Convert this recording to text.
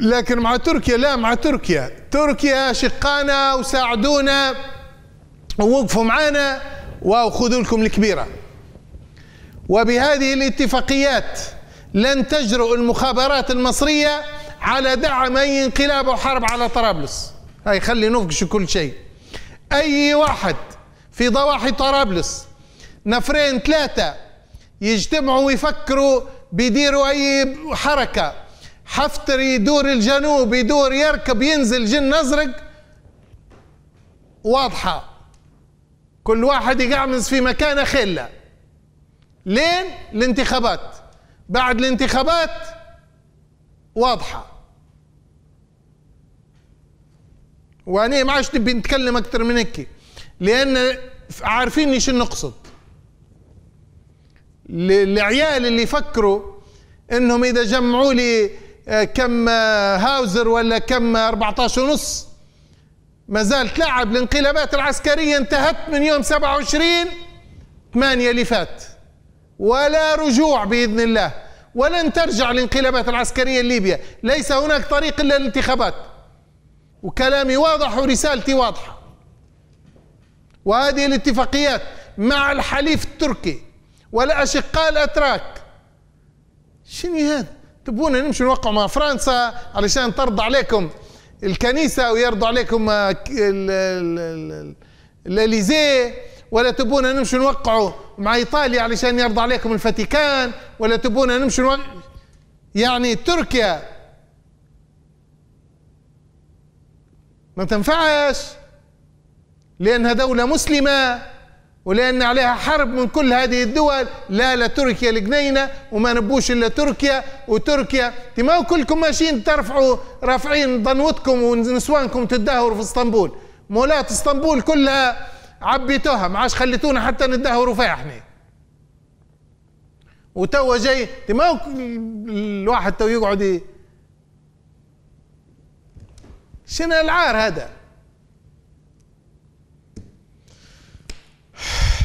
لكن مع تركيا لا مع تركيا تركيا شقانا وساعدونا ووقفوا معانا وخذوا لكم الكبيرة وبهذه الاتفاقيات لن تجرؤ المخابرات المصرية على دعم أي انقلاب أو حرب على طرابلس هاي خلي نفقش كل شيء أي واحد في ضواحي طرابلس نفرين ثلاثة يجتمعوا ويفكروا بيديروا أي حركة حفتر يدور الجنوب يدور يركب ينزل جن ازرق واضحه كل واحد يقعمز في مكانه خله لين الانتخابات بعد الانتخابات واضحه وانا ما عادش نبي نتكلم اكثر من هيك لان عارفين ايش نقصد العيال اللي يفكروا انهم اذا جمعوا لي آه، كم آه، هاوزر ولا كم 14 آه، ونص ما زال تلعب الانقلابات العسكرية انتهت من يوم 27 8 اللي فات ولا رجوع بإذن الله ولن ترجع الانقلابات العسكرية الليبية ليس هناك طريق إلا الانتخابات وكلامي واضح ورسالتي واضحة وهذه الاتفاقيات مع الحليف التركي والأشقاء الأتراك شنو هذا تبونا نمشي نوقع مع فرنسا علشان ترضى عليكم الكنيسة ويرضوا عليكم آه، الاليزيه ولا تبونا نمشي نوقعوا مع ايطاليا علشان يرضى عليكم الفاتيكان ولا تبونا نمشي نوقع يعني تركيا ما تنفعش لانها دوله مسلمه ولأن عليها حرب من كل هذه الدول لا لا تركيا الجنينة وما نبوش إلا تركيا وتركيا ما كلكم ماشيين ترفعوا رافعين ضنوتكم ونسوانكم تدهوروا في اسطنبول مولات اسطنبول كلها عبيتوها ما عادش خليتونا حتى ندهوروا فيها احنا وتوا جاي ما الواحد تو يقعد شنو العار هذا